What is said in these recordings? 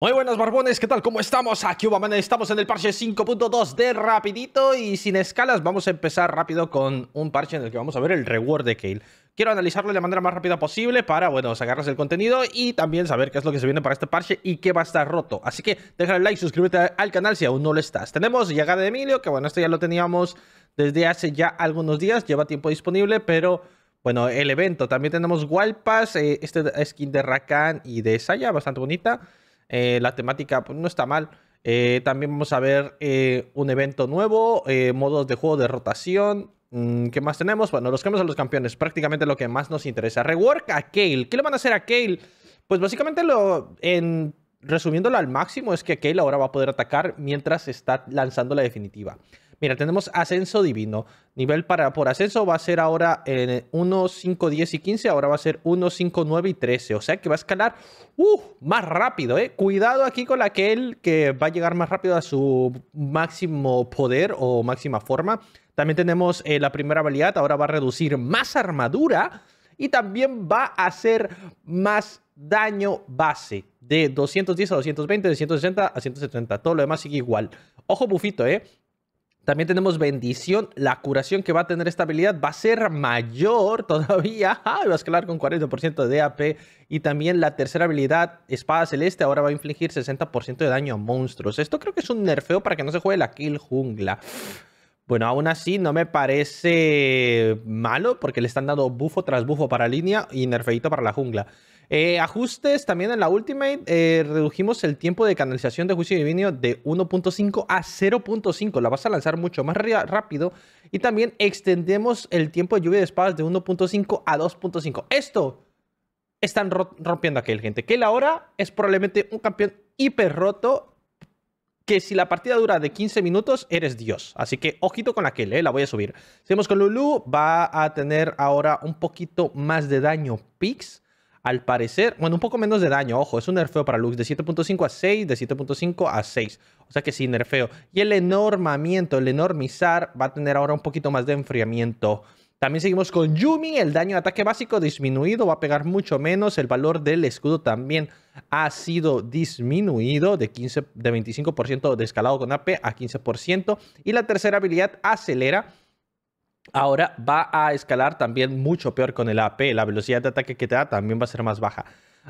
Muy buenas barbones, ¿qué tal? ¿Cómo estamos? Aquí Ubaman, estamos en el parche 5.2 de rapidito y sin escalas vamos a empezar rápido con un parche en el que vamos a ver el reward de Kale. Quiero analizarlo de la manera más rápida posible para, bueno, sacarles el contenido y también saber qué es lo que se viene para este parche y qué va a estar roto. Así que déjale like, suscríbete al canal si aún no lo estás. Tenemos llegada de Emilio, que bueno, esto ya lo teníamos desde hace ya algunos días, lleva tiempo disponible, pero... Bueno, el evento. También tenemos Walpas, eh, este skin de Rakan y de Saya, bastante bonita. Eh, la temática pues, no está mal. Eh, también vamos a ver eh, un evento nuevo, modos de juego de rotación. Mm, ¿Qué más tenemos? Bueno, los cambios a los campeones, prácticamente lo que más nos interesa. Rework a Kale. ¿Qué le van a hacer a Kale? Pues básicamente lo, en, resumiéndolo al máximo, es que Kale ahora va a poder atacar mientras está lanzando la definitiva. Mira, tenemos ascenso divino. Nivel para por ascenso va a ser ahora en 1, 5, 10 y 15. Ahora va a ser 1, 5, 9 y 13. O sea que va a escalar uh, más rápido. Eh. Cuidado aquí con aquel que va a llegar más rápido a su máximo poder o máxima forma. También tenemos eh, la primera habilidad. Ahora va a reducir más armadura. Y también va a hacer más daño base de 210 a 220, de 160 a 170. Todo lo demás sigue igual. Ojo bufito, ¿eh? También tenemos bendición. La curación que va a tener esta habilidad va a ser mayor todavía. Ah, va a escalar con 40% de AP. Y también la tercera habilidad, Espada Celeste, ahora va a infligir 60% de daño a monstruos. Esto creo que es un nerfeo para que no se juegue la kill jungla. Bueno, aún así no me parece malo porque le están dando bufo tras bufo para línea y nerfeito para la jungla. Eh, ajustes también en la Ultimate. Eh, redujimos el tiempo de canalización de juicio divino de 1.5 a 0.5. La vas a lanzar mucho más rápido. Y también extendemos el tiempo de lluvia de espadas de 1.5 a 2.5. Esto están rompiendo aquel, gente. Que ahora es probablemente un campeón hiper roto. Que si la partida dura de 15 minutos, eres Dios. Así que ojito con aquel, ¿eh? la voy a subir. Seguimos con Lulu. Va a tener ahora un poquito más de daño Pix al parecer, bueno, un poco menos de daño, ojo, es un nerfeo para Lux de 7.5 a 6, de 7.5 a 6. O sea que sí, nerfeo. Y el enormamiento, el enormizar va a tener ahora un poquito más de enfriamiento. También seguimos con Yumi, el daño de ataque básico disminuido, va a pegar mucho menos, el valor del escudo también ha sido disminuido de, 15, de 25% de escalado con AP a 15%. Y la tercera habilidad acelera Ahora va a escalar también mucho peor con el AP. La velocidad de ataque que te da también va a ser más baja.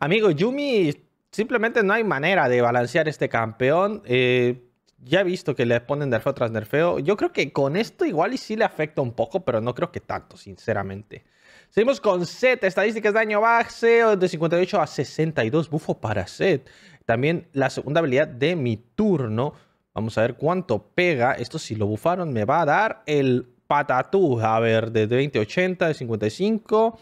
Amigo, Yumi, simplemente no hay manera de balancear este campeón. Eh, ya he visto que le ponen nerfeo tras nerfeo. Yo creo que con esto igual y sí le afecta un poco, pero no creo que tanto, sinceramente. Seguimos con Set. Estadísticas daño base de 58 a 62. Bufo para Set. También la segunda habilidad de mi turno. Vamos a ver cuánto pega. Esto si lo bufaron me va a dar el patatús. A ver, de 80, de 55.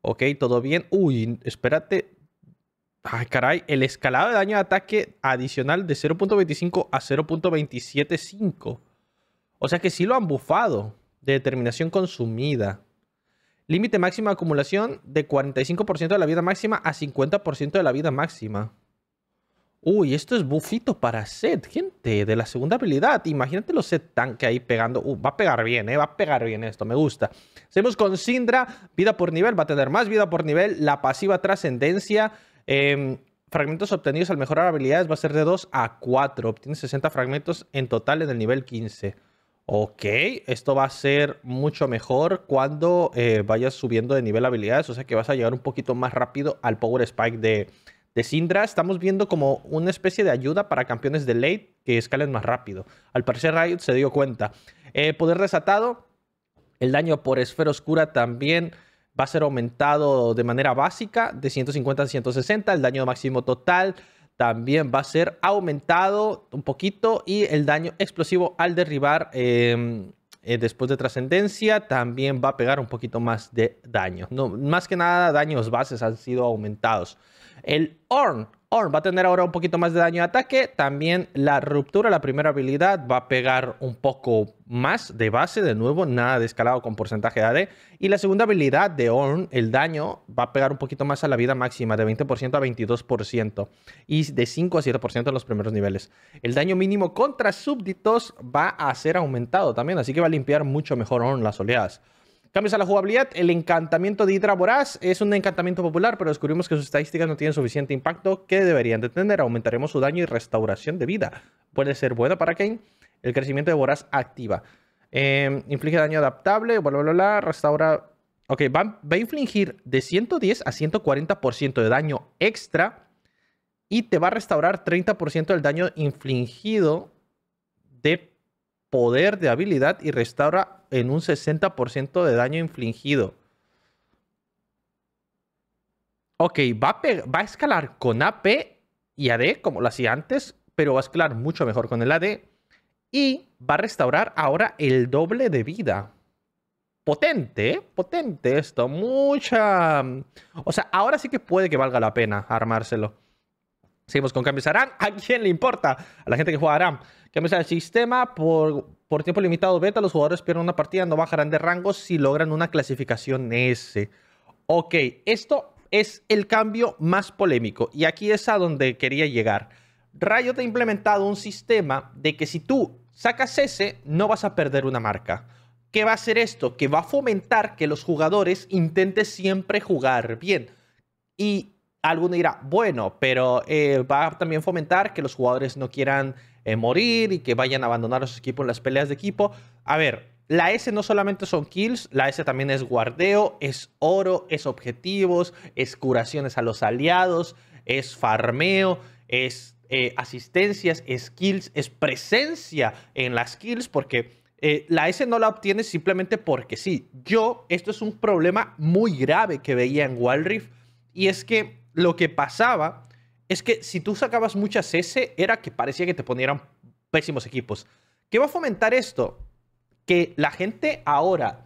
Ok, todo bien. Uy, espérate. Ay, caray, el escalado de daño de ataque adicional de 0.25 a 0.275. O sea que sí lo han bufado. De determinación consumida. Límite máximo de acumulación de 45% de la vida máxima a 50% de la vida máxima. Uy, esto es bufito para set, gente, de la segunda habilidad. Imagínate los set tanque ahí pegando. Uh, va a pegar bien, eh, va a pegar bien esto, me gusta. Seguimos con Syndra, vida por nivel, va a tener más vida por nivel. La pasiva trascendencia, em, fragmentos obtenidos al mejorar habilidades va a ser de 2 a 4. Obtiene 60 fragmentos en total en el nivel 15. Ok, esto va a ser mucho mejor cuando eh, vayas subiendo de nivel habilidades, o sea que vas a llegar un poquito más rápido al Power Spike de, de Sindra, estamos viendo como una especie de ayuda para campeones de late que escalen más rápido. Al parecer Riot se dio cuenta. Eh, poder desatado, el daño por esfera oscura también va a ser aumentado de manera básica de 150 a 160. El daño máximo total también va a ser aumentado un poquito y el daño explosivo al derribar em, eh, después de trascendencia también va a pegar un poquito más de daño. No, más que nada daños bases han sido aumentados. El Orn. va a tener ahora un poquito más de daño de ataque. También la ruptura, la primera habilidad, va a pegar un poco más de base. De nuevo, nada de escalado con porcentaje de AD. Y la segunda habilidad de Orn, el daño, va a pegar un poquito más a la vida máxima, de 20% a 22%. Y de 5 a 7% en los primeros niveles. El daño mínimo contra súbditos va a ser aumentado también. Así que va a limpiar mucho mejor Orn las oleadas. Cambios a la jugabilidad. El encantamiento de Hidra Voraz es un encantamiento popular, pero descubrimos que sus estadísticas no tienen suficiente impacto que deberían de tener. Aumentaremos su daño y restauración de vida. Puede ser bueno para Kane. El crecimiento de Voraz activa. Em, inflige daño adaptable, bla, bla, restaura... Ok, va, va a infligir de 110 a 140% de daño extra y te va a restaurar 30% del daño infligido de poder de habilidad y restaura en un 60% de daño infligido. Ok, va a, va a escalar con AP y AD, como lo hacía antes, pero va a escalar mucho mejor con el AD. Y va a restaurar ahora el doble de vida. Potente, ¿eh? potente esto. Mucha... O sea, ahora sí que puede que valga la pena armárselo. Seguimos con cambios a ¿A quién le importa? A la gente que juega ARAM. Cambios al sistema por, tiempo limitado beta. Los jugadores pierden una partida, no bajarán de rango si logran una clasificación S. Ok, esto es el cambio más polémico. Y aquí es a donde quería llegar. Rayo te ha implementado un sistema de que si tú sacas S, no vas a perder una marca. ¿Qué va a hacer esto? Que va a fomentar que los jugadores intenten siempre jugar bien. Y Alguno dirá, bueno, pero eh, va a también fomentar que los jugadores no quieran eh, morir y que vayan a abandonar a sus equipos en las peleas de equipo. A ver, la S no solamente son kills, la S también es guardeo, es oro, es objetivos, es curaciones a los aliados, es farmeo, es eh, asistencias, es kills, es presencia en las kills, porque la S no la obtiene simplemente porque sí. Yo, esto es un problema muy grave que veía en Wild Rift, y es que lo que pasaba es que si tú sacabas muchas S, era que parecía que te ponieran pésimos equipos. ¿Qué va a fomentar esto? Que la gente ahora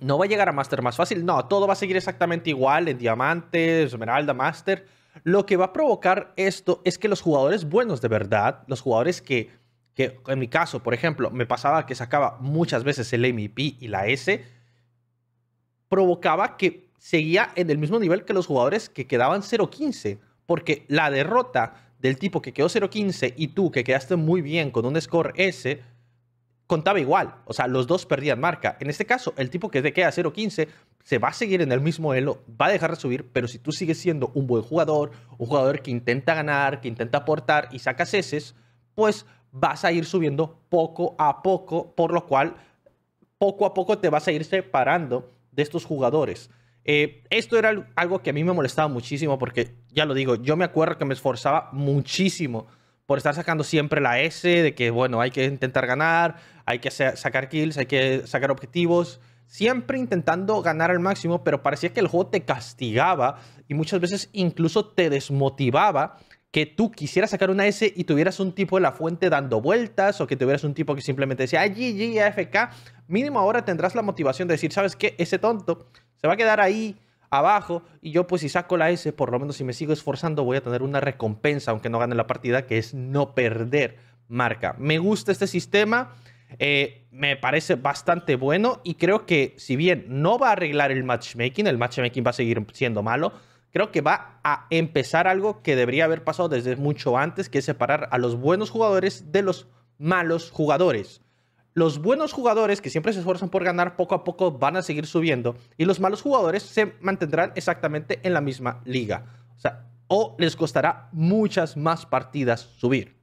no va a llegar a Master más fácil. No, todo va a seguir exactamente igual en Diamante, Esmeralda, Master. Lo que va a provocar esto es que los jugadores buenos de verdad, los jugadores que, en mi caso, por ejemplo, me pasaba que sacaba muchas veces el MVP y la S, provocaba que seguía en el mismo nivel que los jugadores que quedaban 0-15, porque la derrota del tipo que quedó 0-15 y tú que quedaste muy bien con un score S, contaba igual. O sea, los dos perdían marca. En este caso, el tipo que te queda 0-15 se va a seguir en el mismo elo, va a dejar de subir, pero si tú sigues siendo un buen jugador, un jugador que intenta ganar, que intenta aportar y sacas S, pues vas a ir subiendo poco a poco, por lo cual poco a poco te vas a ir separando de estos jugadores. Eh, esto era algo que a mí me molestaba muchísimo porque, ya lo digo, yo me acuerdo que me esforzaba muchísimo por estar sacando siempre la S, de que, bueno, hay que intentar ganar, hay que sacar kills, hay que sacar objetivos, siempre intentando ganar al máximo, pero parecía que el juego te castigaba y muchas veces incluso te desmotivaba que tú quisieras sacar una S y tuvieras un tipo de la fuente dando vueltas o que tuvieras un tipo que simplemente decía, GG, AFK, mínimo ahora tendrás la motivación de decir, ¿sabes qué? Ese tonto se va a quedar ahí abajo y yo pues si saco la S, por lo menos si me sigo esforzando voy a tener una recompensa, aunque no gane la partida, que es no perder marca. Me gusta este sistema, eh, me parece bastante bueno y creo que si bien no va a arreglar el matchmaking, el matchmaking va a seguir siendo malo, creo que va a empezar algo que debería haber pasado desde mucho antes, que es separar a los buenos jugadores de los malos jugadores los buenos jugadores que siempre se esfuerzan por ganar poco a poco van a seguir subiendo y los malos jugadores se mantendrán exactamente en la misma liga. O sea, o les costará muchas más partidas subir.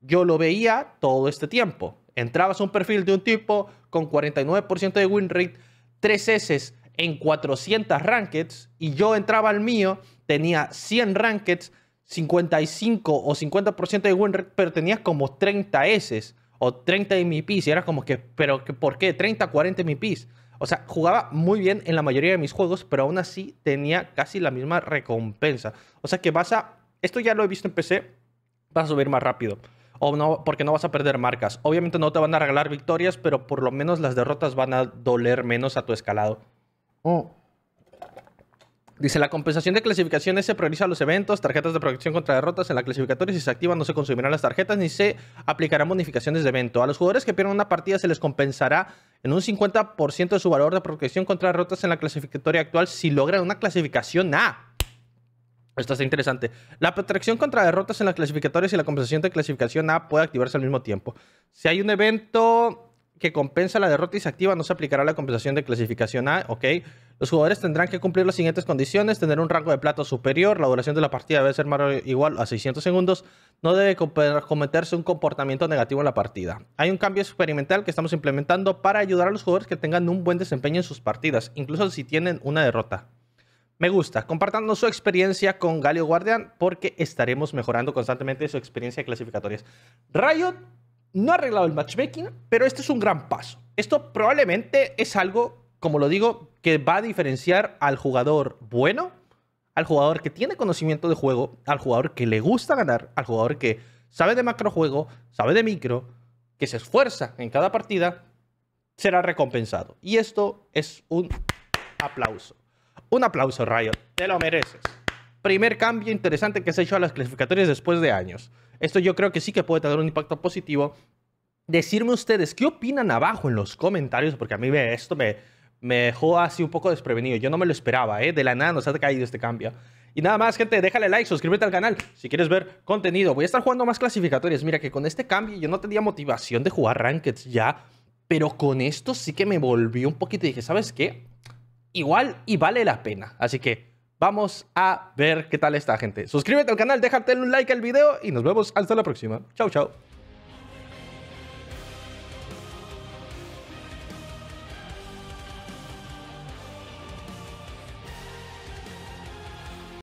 Yo lo veía todo este tiempo. Entrabas a un perfil de un tipo con 49% de win rate, 3 S en 400 rankings y yo entraba al mío, tenía 100 rankings, 55 o 50% de win rate, pero tenía como 30 S o 30 MIPs, Y era como que, ¿pero por qué? 30, 40 pis O sea, jugaba muy bien en la mayoría de mis juegos, pero aún así tenía casi la misma recompensa. O sea que vas a. Esto ya lo he visto en PC, vas a subir más rápido. O no, porque no vas a perder marcas. Obviamente no te van a regalar victorias, pero por lo menos las derrotas van a doler menos a tu escalado. Oh, Dice, la compensación de clasificaciones se prioriza a los eventos, tarjetas de protección contra derrotas en la clasificatoria. Si se activan, no se consumirán las tarjetas ni se aplicarán modificaciones de evento. A los jugadores que pierdan una partida se les compensará en un 50% de su valor de protección contra derrotas en la clasificatoria actual si logran una clasificación A. Esto está interesante. La protección contra derrotas en las clasificatorias y la compensación de clasificación A puede activarse al mismo tiempo. Si hay un evento que compensa la derrota y se activa no se aplicará la compensación de clasificación A, ¿ok? Los jugadores tendrán que cumplir las siguientes condiciones, tener un rango de plato superior, la duración de la partida debe ser igual a 600 segundos, no debe cometerse un comportamiento negativo en la partida. Hay un cambio experimental que estamos implementando para ayudar a los jugadores que tengan un buen desempeño en sus partidas, incluso si tienen una derrota. Me gusta, compartando su experiencia con Galio Guardian porque estaremos mejorando constantemente su experiencia de clasificatorias. Riot no ha arreglado el matchmaking, pero este es un gran paso. Esto probablemente es algo, como lo digo, que va a diferenciar al jugador bueno, al jugador que tiene conocimiento de juego, al jugador que le gusta ganar, al jugador que sabe de macrojuego, sabe de micro, que se esfuerza en cada partida, será recompensado. Y esto es un aplauso. Un aplauso, Riot. Te lo mereces primer cambio interesante que se ha hecho a las clasificatorias después de años. Esto yo creo que sí que puede tener un impacto positivo. Decirme ustedes qué opinan abajo en los comentarios, porque a mí me, esto me, me dejó así un poco desprevenido. Yo no me lo esperaba, ¿eh? De la nada nos ha caído este cambio. Y nada más, gente, déjale like, suscríbete al canal si quieres ver contenido. Voy a estar jugando más clasificatorias. Mira que con este cambio yo no tenía motivación de jugar Rankeds ya, pero con esto sí que me volví un poquito y dije, ¿sabes qué? Igual y vale la pena. Así que Vamos a ver qué tal está, gente. Suscríbete al canal, déjate un like al video y nos vemos hasta la próxima. Chao, chau.